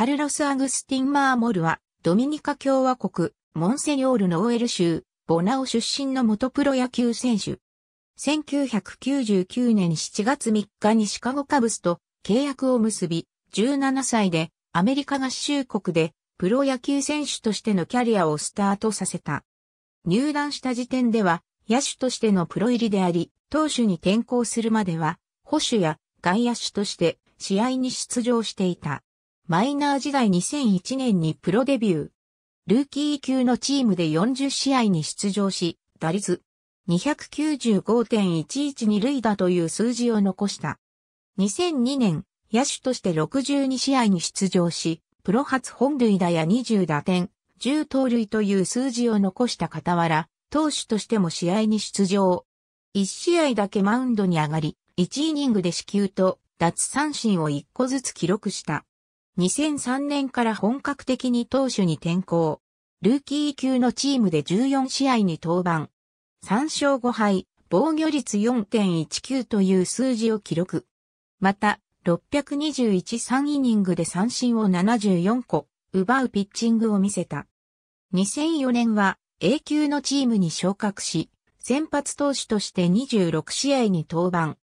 カルロス・アグスティン・マーモルは、ドミニカ共和国、モンセニョールのオエル州、ボナオ出身の元プロ野球選手。1999年7月3日にシカゴカブスと契約を結び、17歳でアメリカ合衆国でプロ野球選手としてのキャリアをスタートさせた。入団した時点では野手としてのプロ入りであり、投手に転向するまでは、捕手や外野手として試合に出場していた。マイナー時代2001年にプロデビュー。ルーキー級のチームで40試合に出場し、打率295.112塁打という数字を残した。2002年、野手として62試合に出場し、プロ初本塁打や20打点、10盗塁という数字を残した傍ら、投手としても試合に出場。1試合だけマウンドに上がり、1イニングで死球と脱三振を1個ずつ記録した。2003年から本格的に投手に転向。ルーキー級のチームで14試合に登板。3勝5敗、防御率4.19という数字を記録。また、621-3イニングで三振を74個、奪うピッチングを見せた。2004年は A 級のチームに昇格し、先発投手として26試合に登板。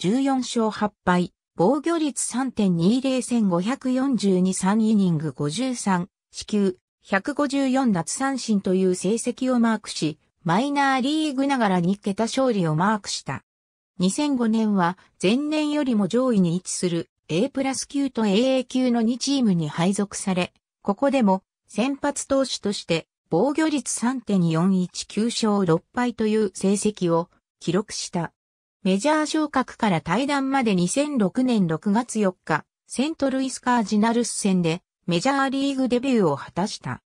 14勝8敗、防御率3.20 1542-3イニング53、死球、154奪三振という成績をマークし、マイナーリーグながら2桁勝利をマークした。2005年は前年よりも上位に位置する A プラス級と AA 級の2チームに配属され、ここでも先発投手として防御率3.419勝6敗という成績を記録した。メジャー昇格から対談まで2006年6月4日、セントルイスカージナルス戦でメジャーリーグデビューを果たした。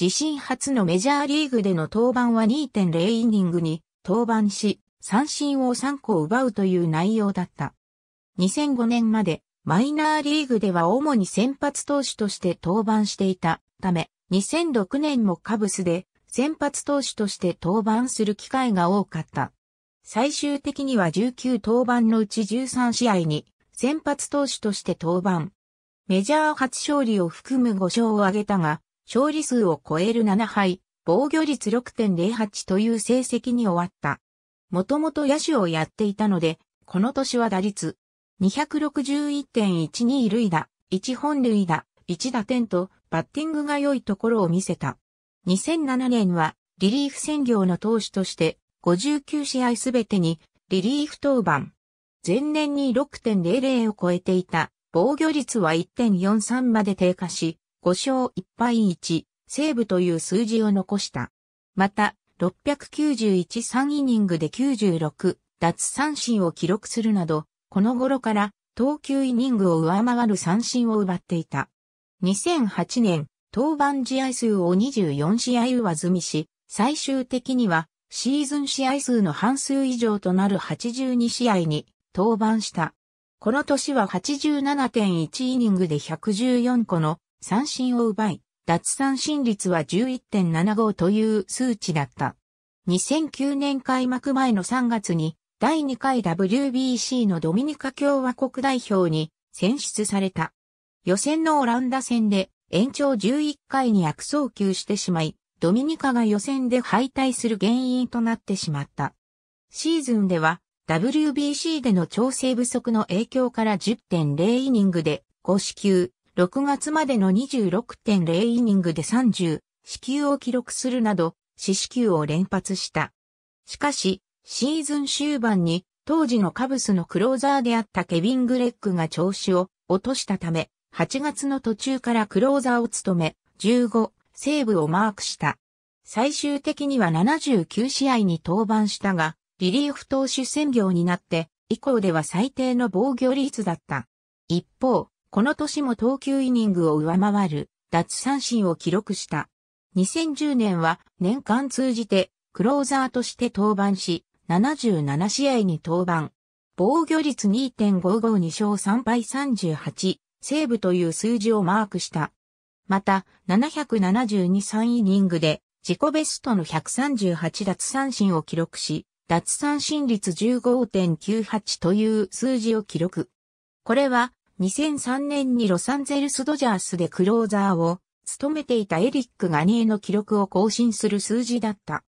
自身初のメジャーリーグでの登板は2.0イニングに登板し、三振を3個奪うという内容だった。2005年までマイナーリーグでは主に先発投手として登板していたため、2006年もカブスで先発投手として登板する機会が多かった。最終的には19登板のうち13試合に先発投手として登板。メジャー初勝利を含む5勝を挙げたが、勝利数を超える7敗、防御率6.08という成績に終わった。もともと野手をやっていたので、この年は打率261.12塁打、1本塁打、1打点とバッティングが良いところを見せた。2007年はリリーフ専業の投手として59試合すべてにリリーフ登板。前年に6.00を超えていた防御率は1.43まで低下し、5勝1敗1、セーブという数字を残した。また、691-3イニングで96、奪三振を記録するなど、この頃から投球イニングを上回る三振を奪っていた。2008年、登板試合数を24試合上積みし、最終的にはシーズン試合数の半数以上となる82試合に登板した。この年は87.1イニングで114個の三振を奪い、脱三振率は11.75という数値だった。2009年開幕前の3月に第2回 WBC のドミニカ共和国代表に選出された。予選のオランダ戦で延長11回に悪送球してしまい、ドミニカが予選で敗退する原因となってしまった。シーズンでは WBC での調整不足の影響から10.0イニングで5支球、6月までの26.0イニングで30支球を記録するなど、四死球を連発した。しかし、シーズン終盤に当時のカブスのクローザーであったケビン・グレッグが調子を落としたため、8月の途中からクローザーを務め、15、セーブをマークした。最終的には79試合に登板したが、リリーフ投手専業になって、以降では最低の防御率だった。一方、この年も投球イニングを上回る脱三振を記録した。2010年は年間通じてクローザーとして登板し、77試合に登板。防御率2.552勝3敗38、セーブという数字をマークした。また、772-3イニングで、自己ベストの138奪三振を記録し、奪三振率15.98という数字を記録。これは、2003年にロサンゼルスドジャースでクローザーを務めていたエリック・ガニエの記録を更新する数字だった。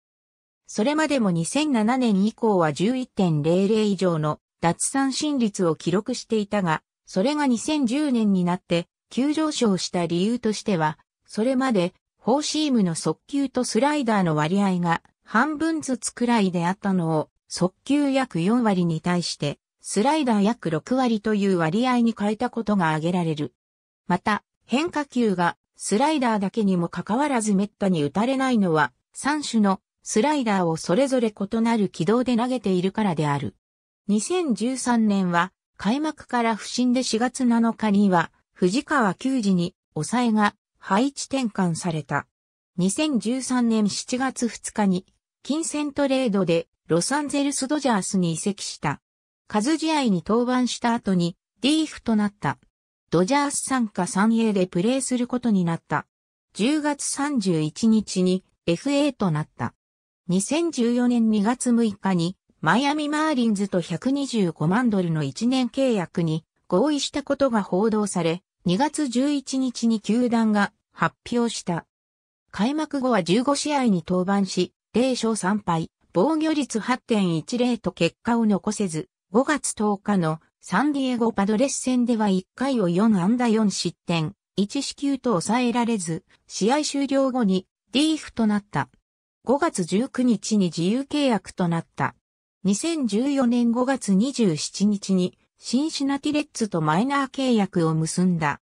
それまでも2007年以降は11.00以上の奪三振率を記録していたが、それが2010年になって急上昇した理由としては、それまでフォーシームの速球とスライダーの割合が半分ずつくらいであったのを、速球約4割に対して、スライダー約6割という割合に変えたことが挙げられる。また、変化球がスライダーだけにもかかわらず滅多に打たれないのは、3種のスライダーをそれぞれ異なる軌道で投げているからである。2013年は、開幕から不振で4月7日には、藤川球児に抑えが配置転換された。2013年7月2日に金銭トレードでロサンゼルスドジャースに移籍した。数試合に登板した後にリーフとなった。ドジャース参加 3A でプレーすることになった。10月31日に FA となった。2014年2月6日にマイアミマーリンズと125万ドルの1年契約に合意したことが報道され、2月11日に球団が発表した。開幕後は15試合に登板し、0勝3敗、防御率8.10と結果を残せず、5月10日のサンディエゴパドレス戦では1回を4安打4失点、1死球と抑えられず、試合終了後にリーフとなった。5月19日に自由契約となった。2014年5月27日にシンシナティレッツとマイナー契約を結んだ。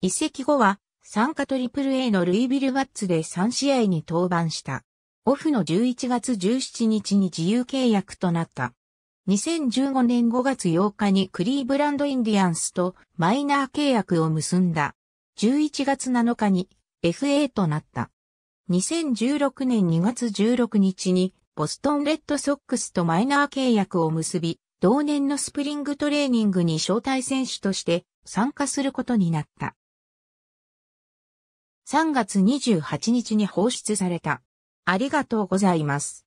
移籍後は、参加トリプル A のルイビルワッツで3試合に登板した。オフの11月17日に自由契約となった。2015年5月8日にクリーブランドインディアンスとマイナー契約を結んだ。11月7日に FA となった。2016年2月16日にボストンレッドソックスとマイナー契約を結び、同年のスプリングトレーニングに招待選手として参加することになった。3月28日に放出された。ありがとうございます。